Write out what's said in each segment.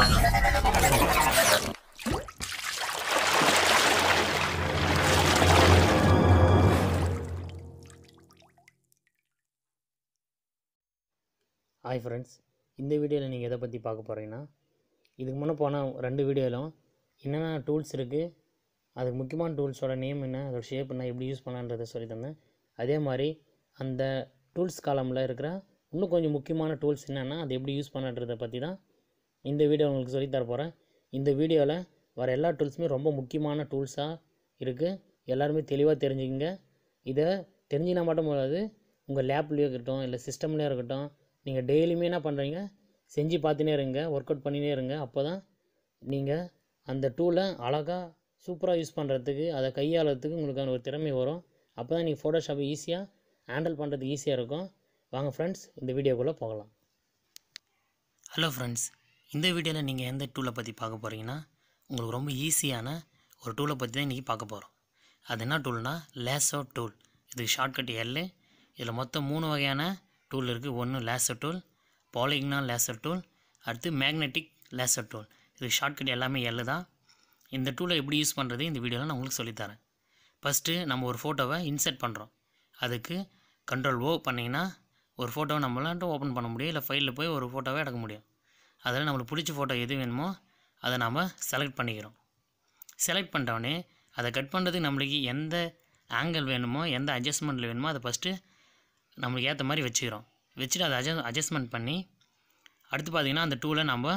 hi friends இந்த வீடியோவில் நீங்கள் எதை பற்றி பார்க்க போகிறீங்கன்னா இதுக்கு முன்னே போன ரெண்டு வீடியோலும் என்னென்ன டூல்ஸ் இருக்குது அதுக்கு முக்கியமான டூல்ஸோட நேம் என்ன அதோட ஷேப் என்ன எப்படி யூஸ் பண்ணலான்றதை சொல்லி தந்தேன் அதே மாதிரி அந்த டூல்ஸ் காலமில் இருக்கிற இன்னும் கொஞ்சம் முக்கியமான டூல்ஸ் என்னென்னா அதை எப்படி யூஸ் பண்ணுறதை பற்றி தான் இந்த வீடியோ உங்களுக்கு சொல்லித்தர போகிறேன் இந்த வீடியோவில் வர எல்லா டூல்ஸுமே ரொம்ப முக்கியமான டூல்ஸாக இருக்குது எல்லாருமே தெளிவாக தெரிஞ்சுக்கிங்க இதை தெரிஞ்சினா மட்டும் போகாது உங்கள் லேப்லேயோ இருக்கட்டும் இல்லை சிஸ்டம்லேயோ இருக்கட்டும் நீங்கள் டெய்லியுமே என்ன பண்ணுறீங்க செஞ்சு பார்த்துனே இருங்க ஒர்க் அவுட் பண்ணினே இருங்க அப்போ தான் நீங்கள் அந்த டூலை அழகாக சூப்பராக யூஸ் பண்ணுறதுக்கு அதை கையாளுறதுக்கு உங்களுக்கான ஒரு திறமை வரும் அப்போ தான் நீங்கள் ஃபோட்டோஷாப்பை ஈஸியாக ஹேண்டில் பண்ணுறதுக்கு ஈஸியாக இருக்கும் வாங்க ஃப்ரெண்ட்ஸ் இந்த வீடியோக்குள்ளே போகலாம் ஹலோ ஃப்ரெண்ட்ஸ் இந்த வீடியோவில் நீங்கள் எந்த டூலை பற்றி பார்க்க போகிறீங்கன்னா உங்களுக்கு ரொம்ப ஈஸியான ஒரு டூலை பற்றி தான் இன்றைக்கி பார்க்க போகிறோம் அது என்ன டூல்னால் லேசோ டூல் இதுக்கு ஷார்ட்கட் எல் இதில் மொத்தம் மூணு வகையான டூல் இருக்குது ஒன்று லேசர் டூல் பாலிக்னா லேசர் டூல் அடுத்து மேக்னெட்டிக் லேசர் டூல் இதுக்கு ஷார்ட்கட் எல்லாமே எல் தான் இந்த டூலை எப்படி யூஸ் பண்ணுறது இந்த வீடியோவில் நான் உங்களுக்கு சொல்லித்தரேன் ஃபஸ்ட்டு நம்ம ஒரு ஃபோட்டோவை இன்சர்ட் பண்ணுறோம் அதுக்கு கண்ட்ரோல் ஓ பண்ணிங்கன்னா ஒரு ஃபோட்டோவை நம்மளான்ட்டு ஓப்பன் பண்ண முடியும் இல்லை ஃபைலில் போய் ஒரு ஃபோட்டோவை எடுக்க முடியும் அதில் நம்மளுக்கு பிடிச்ச ஃபோட்டோ எது வேணுமோ அதை நாம் செலக்ட் பண்ணிக்கிறோம் செலக்ட் பண்ணிட்டோடனே அதை கட் பண்ணுறதுக்கு நம்மளுக்கு எந்த ஆங்கிள் வேணுமோ எந்த அட்ஜஸ்ட்மெண்ட்டில் வேணுமோ அதை ஃபஸ்ட்டு நம்மளுக்கு ஏற்ற மாதிரி வச்சுக்கிறோம் வச்சுட்டு அதை அட்ஜஸ் அட்ஜஸ்ட்மெண்ட் பண்ணி அடுத்து பார்த்திங்கன்னா அந்த டூலை நம்ம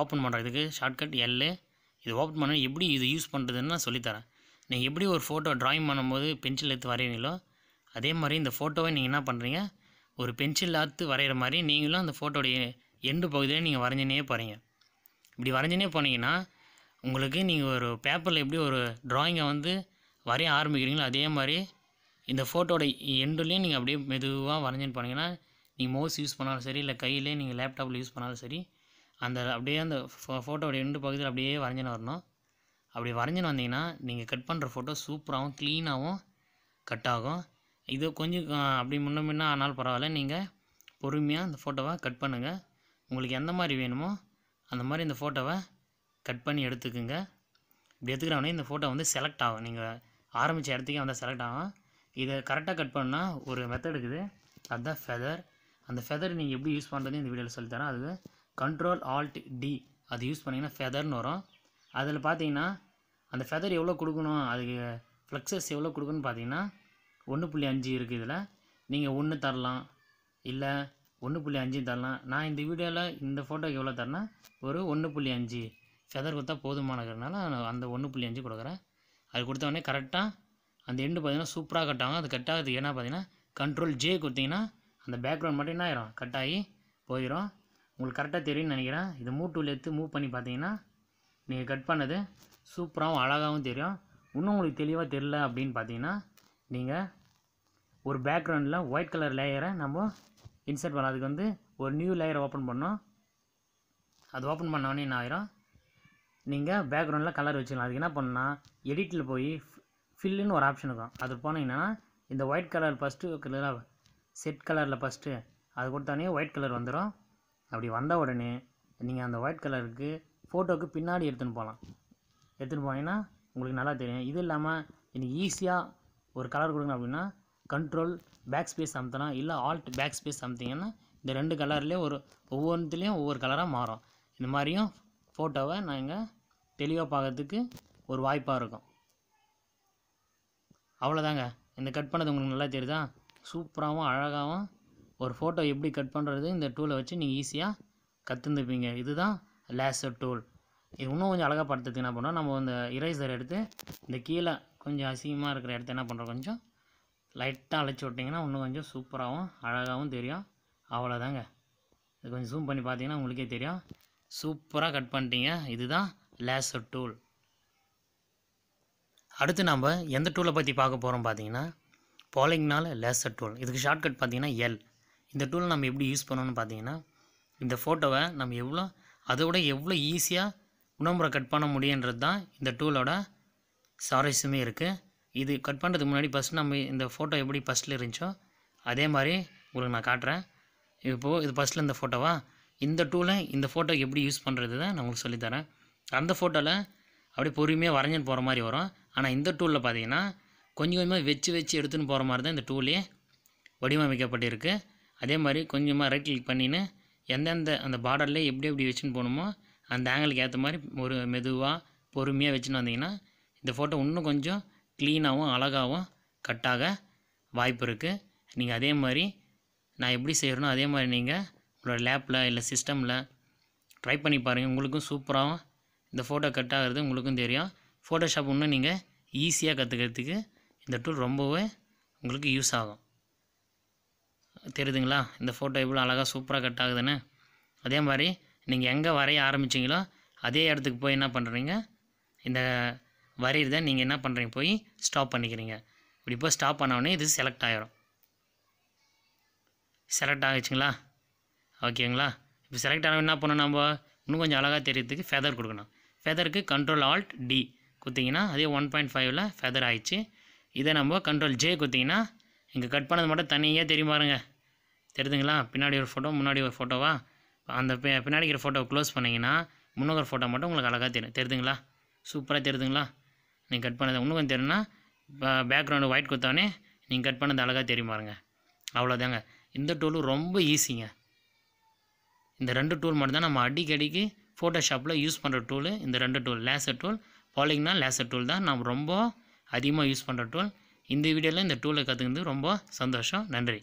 ஓப்பன் பண்ணுறதுக்கு ஷார்ட்கட் எல்லு இது ஓப்பன் பண்ண எப்படி இது யூஸ் பண்ணுறதுன்னு நான் சொல்லித்தரேன் நீங்கள் எப்படி ஒரு ஃபோட்டோ ட்ராயிங் பண்ணும்போது பென்சில் எடுத்து வரைவீங்களோ அதே மாதிரி இந்த ஃபோட்டோவை நீங்கள் என்ன பண்ணுறீங்க ஒரு பென்சில் ஆற்று வரைகிற மாதிரி நீங்களும் அந்த ஃபோட்டோடைய எண்டு பகுதியில் நீங்கள் வரைஞ்சினே போகிறீங்க இப்படி வரைஞ்சினே போனீங்கன்னா உங்களுக்கு நீங்கள் ஒரு பேப்பரில் எப்படி ஒரு ட்ராயிங்கை வந்து வரைய ஆரம்பிக்கிறீங்களோ அதே மாதிரி இந்த ஃபோட்டோட எண்டுலேயும் நீங்கள் அப்படியே மெதுவாக வரைஞ்சின்னு போனீங்கன்னா நீங்கள் மவுஸ் யூஸ் பண்ணாலும் சரி இல்லை கையிலே நீங்கள் லேப்டாப்பில் யூஸ் பண்ணாலும் சரி அந்த அப்படியே அந்த ஃபோட்டோட எண்டு பகுதியில் அப்படியே வரைஞ்சின்னு வரணும் அப்படி வரைஞ்சின்னு வந்தீங்கன்னா நீங்கள் கட் பண்ணுற ஃபோட்டோ சூப்பராகவும் க்ளீனாகவும் கட் ஆகும் இது கொஞ்சம் அப்படி முன்ன முன்ன ஆனாலும் பரவாயில்ல நீங்கள் பொறுமையாக அந்த ஃபோட்டோவை கட் பண்ணுங்கள் உங்களுக்கு எந்த மாதிரி வேணுமோ அந்த மாதிரி இந்த ஃபோட்டோவை கட் பண்ணி எடுத்துக்குங்க இப்படி எடுத்துக்கிறவனே இந்த ஃபோட்டோ வந்து செலக்ட் ஆகும் நீங்கள் ஆரம்பித்த இடத்துக்கே வந்தால் செலக்ட் ஆகும் இதை கரெக்டாக கட் பண்ணால் ஒரு மெத்தட் இருக்குது அதுதான் ஃபெதர் அந்த ஃபெதர் நீங்கள் எப்படி யூஸ் பண்ணுறதுன்னு இந்த வீடியோவில் சொல்லித்தரேன் அது கண்ட்ரோல் ஆல்ட் டி அது யூஸ் பண்ணிங்கன்னா ஃபெதர்னு வரும் அதில் பார்த்தீங்கன்னா அந்த ஃபெதர் எவ்வளோ கொடுக்கணும் அதுக்கு ஃப்ளக்ஸஸ் எவ்வளோ கொடுக்கணும்னு பார்த்தீங்கன்னா ஒன்று புள்ளி அஞ்சு இருக்குது இதில் நீங்கள் ஒன்று தரலாம் இல்லை ஒன்று புள்ளி அஞ்சு தரலாம் நான் இந்த வீடியோவில் இந்த ஃபோட்டோக்கு எவ்வளோ தரேன்னா ஒரு ஒன்று புள்ளி அஞ்சு ஃபெதர் கொடுத்தா போதுமானதுனால நான் அந்த ஒன்று புள்ளி அஞ்சு கொடுக்குறேன் அது கொடுத்தவொடனே கரெக்டாக அந்த எண்டு பார்த்தீங்கன்னா சூப்பராக கட் ஆகும் அது கட் ஆகிறதுக்கு என்ன பார்த்தீங்கன்னா கண்ட்ரோல் ஜே கொடுத்திங்கன்னா அந்த பேக்ரவுண்ட் மட்டும் என்ன ஆயிரும் கட் ஆகி போயிடும் உங்களுக்கு கரெக்டாக தெரியும்னு நினைக்கிறேன் இது மூவ் டூல் எடுத்து மூவ் பண்ணி பார்த்தீங்கன்னா நீங்கள் கட் பண்ணது சூப்பராகவும் அழகாகவும் தெரியும் இன்னும் உங்களுக்கு தெளிவாக தெரில அப்படின்னு பார்த்தீங்கன்னா நீங்கள் ஒரு பேக்ரவுண்டில் ஒயிட் கலர் லேயரை நம்ம இன்சர்ட் பண்ண அதுக்கு வந்து ஒரு நியூ லேயரை ஓப்பன் பண்ணோம் அது ஓப்பன் பண்ணோடனே என்ன ஆயிரும் நீங்கள் பேக்ரவுண்டில் கலர் வச்சுக்கலாம் அதுக்கு என்ன பண்ணால் எடிட்டில் போய் ஃபில்லுன்னு ஒரு ஆப்ஷன் இருக்கும் அது போனீங்கன்னா இந்த white colour first colour set கலரில் ஃபஸ்ட்டு அது கொடுத்தோடனே ஒயிட் கலர் வந்துடும் அப்படி வந்த உடனே நீங்கள் அந்த ஒயிட் கலருக்கு ஃபோட்டோவுக்கு பின்னாடி எடுத்துன்னு போகலாம் எடுத்துன்னு போனீங்கன்னா உங்களுக்கு நல்லா தெரியும் இது இல்லாமல் எனக்கு ஈஸியாக ஒரு கலர் கொடுங்க அப்படின்னா கண்ட்ரோல் பேக் ஸ்பேஸ் அமுத்தினா இல்லை ஆல்ட் பேக் ஸ்பேஸ் அமுத்திங்கன்னா இந்த ரெண்டு கலர்லேயும் ஒரு ஒவ்வொன்றுத்துலேயும் ஒவ்வொரு கலராக மாறும் இந்த மாதிரியும் ஃபோட்டோவை நாங்கள் தெளிவாக பார்க்கறதுக்கு ஒரு வாய்ப்பாக இருக்கும் அவ்வளோதாங்க இந்த கட் பண்ணது உங்களுக்கு நல்லா தெரியுதா சூப்பராகவும் அழகாகவும் ஒரு ஃபோட்டோ எப்படி கட் பண்ணுறது இந்த டூலை வச்சு நீங்கள் ஈஸியாக கற்றுந்துப்பீங்க இதுதான் லேசர் டூல் இது இன்னும் கொஞ்சம் அழகாக படுத்துறதுக்கு என்ன பண்ணோம் நம்ம இந்த இரேசர் எடுத்து இந்த கீழே கொஞ்சம் அசிங்கமாக இருக்கிற இடத்த என்ன பண்ணுறோம் கொஞ்சம் லைட்டாக அழைச்சி விட்டிங்கன்னா இன்னும் கொஞ்சம் சூப்பராகவும் அழகாகவும் தெரியும் அவ்வளோதாங்க இது கொஞ்சம் ஜூம் பண்ணி பார்த்தீங்கன்னா உங்களுக்கே தெரியும் சூப்பராக கட் பண்ணிட்டீங்க இதுதான் லேசர் டூல் அடுத்து நம்ம எந்த டூலை பற்றி பார்க்க போகிறோம் பார்த்தீங்கன்னா போலிங்னால் லேசர் டூல் இதுக்கு ஷார்ட்கட் பார்த்தீங்கன்னா எல் இந்த டூலை நம்ம எப்படி யூஸ் பண்ணணும்னு பார்த்தீங்கன்னா இந்த ஃபோட்டோவை நம்ம எவ்வளோ அதோட எவ்வளோ ஈஸியாக உணவுமுறை கட் பண்ண முடியுன்றது தான் இந்த டூலோட சுவாரஸ்யமே இருக்குது இது கட் பண்ணுறதுக்கு முன்னாடி ஃபஸ்ட் நம்ம இந்த ஃபோட்டோ எப்படி ஃபஸ்ட்டில் இருந்துச்சோ அதே மாதிரி உங்களுக்கு நான் காட்டுறேன் இப்போது இது ஃபஸ்ட்டில் இந்த ஃபோட்டோவா இந்த டூவில் இந்த ஃபோட்டோ எப்படி யூஸ் பண்ணுறது தான் நான் உங்களுக்கு சொல்லித்தரேன் அந்த ஃபோட்டோவில் அப்படியே பொறுமையாக வரைஞ்சின்னு போகிற மாதிரி வரும் ஆனால் இந்த டூலில் பார்த்தீங்கன்னா கொஞ்சம் கொஞ்சமாக வச்சு வச்சு எடுத்துன்னு போகிற மாதிரி தான் இந்த டூலே வடிவமைக்கப்பட்டிருக்கு அதே மாதிரி கொஞ்சமாக ரைட் கிளிக் பண்ணின்னு எந்தெந்த அந்த பார்டரில் எப்படி எப்படி வச்சுன்னு போகணுமோ அந்த ஆங்கிளுக்கு ஏற்ற மாதிரி ஒரு மெதுவாக பொறுமையாக வச்சுன்னு வந்தீங்கன்னா இந்த ஃபோட்டோ இன்னும் கொஞ்சம் க்ளீனாகவும் அழகாகவும் கட்டாக வாய்ப்பு இருக்குது நீங்கள் அதே மாதிரி நான் எப்படி செய்கிறனோ அதே மாதிரி நீங்கள் உங்களோட லேப்பில் இல்லை சிஸ்டமில் ட்ரை பண்ணி பாருங்கள் உங்களுக்கும் சூப்பராகவும் இந்த ஃபோட்டோ கட் ஆகிறது உங்களுக்கும் தெரியும் ஃபோட்டோஷாப் ஒன்று நீங்கள் ஈஸியாக கற்றுக்கிறதுக்கு இந்த டூல் ரொம்பவே உங்களுக்கு யூஸ் ஆகும் தெரியுதுங்களா இந்த ஃபோட்டோ எவ்வளோ அழகாக சூப்பராக கட் ஆகுதுன்னு அதே மாதிரி நீங்கள் எங்கே வரைய ஆரம்பிச்சிங்களோ அதே இடத்துக்கு போய் என்ன பண்ணுறீங்க இந்த வரையிறத நீங்கள் என்ன பண்ணுறீங்க போய் ஸ்டாப் பண்ணிக்கிறீங்க இப்படி போய் ஸ்டாப் பண்ணோடனே இது செலக்ட் ஆகிடும் செலக்ட் ஆகிடுச்சிங்களா ஓகேங்களா இப்போ செலக்ட் ஆனவன் என்ன பண்ணணும் நம்ம இன்னும் கொஞ்சம் அழகாக தெரியறதுக்கு ஃபெதர் கொடுக்கணும் ஃபெதருக்கு கண்ட்ரோல் ஆல்ட் டி குத்திங்கன்னா அதே ஒன் பாயிண்ட் ஃபைவ்ல ஃபெதர் ஆகிடுச்சு இதை நம்ம கண்ட்ரோல் ஜே குத்திங்கன்னா இங்கே கட் பண்ணது மட்டும் தனியாக தெரியும் பாருங்கள் தெரியுதுங்களா பின்னாடி ஒரு ஃபோட்டோ முன்னாடி ஒரு ஃபோட்டோவா அந்த பின்னாடி இருக்கிற ஃபோட்டோவை க்ளோஸ் பண்ணிங்கன்னா முன்னோக்கிற ஃபோட்டோ மட்டும் உங்களுக்கு அழகாக தெரியும் தெரியுதுங்களா சூப்பராக தெரியுதுங்களா நீங்கள் கட் பண்ணது இன்னும் கொஞ்சம் தெரியும்னா பேக்ரவுண்டு ஒயிட் கொடுத்தவனே நீங்கள் கட் பண்ணது அழகாக தெரியும் பாருங்க அவ்வளோதாங்க இந்த டூலும் ரொம்ப ஈஸிங்க இந்த ரெண்டு டூல் மட்டும்தான் நம்ம அடிக்கடிக்கு ஃபோட்டோஷாப்பில் யூஸ் பண்ணுற டூலு இந்த ரெண்டு டூல் லேசர் டூல் பாலிங்னா லேசர் டூல் தான் நம்ம ரொம்ப அதிகமாக யூஸ் பண்ணுற டூல் இந்த வீடியோவில் இந்த டூலை கற்றுக்கிறது ரொம்ப சந்தோஷம் நன்றி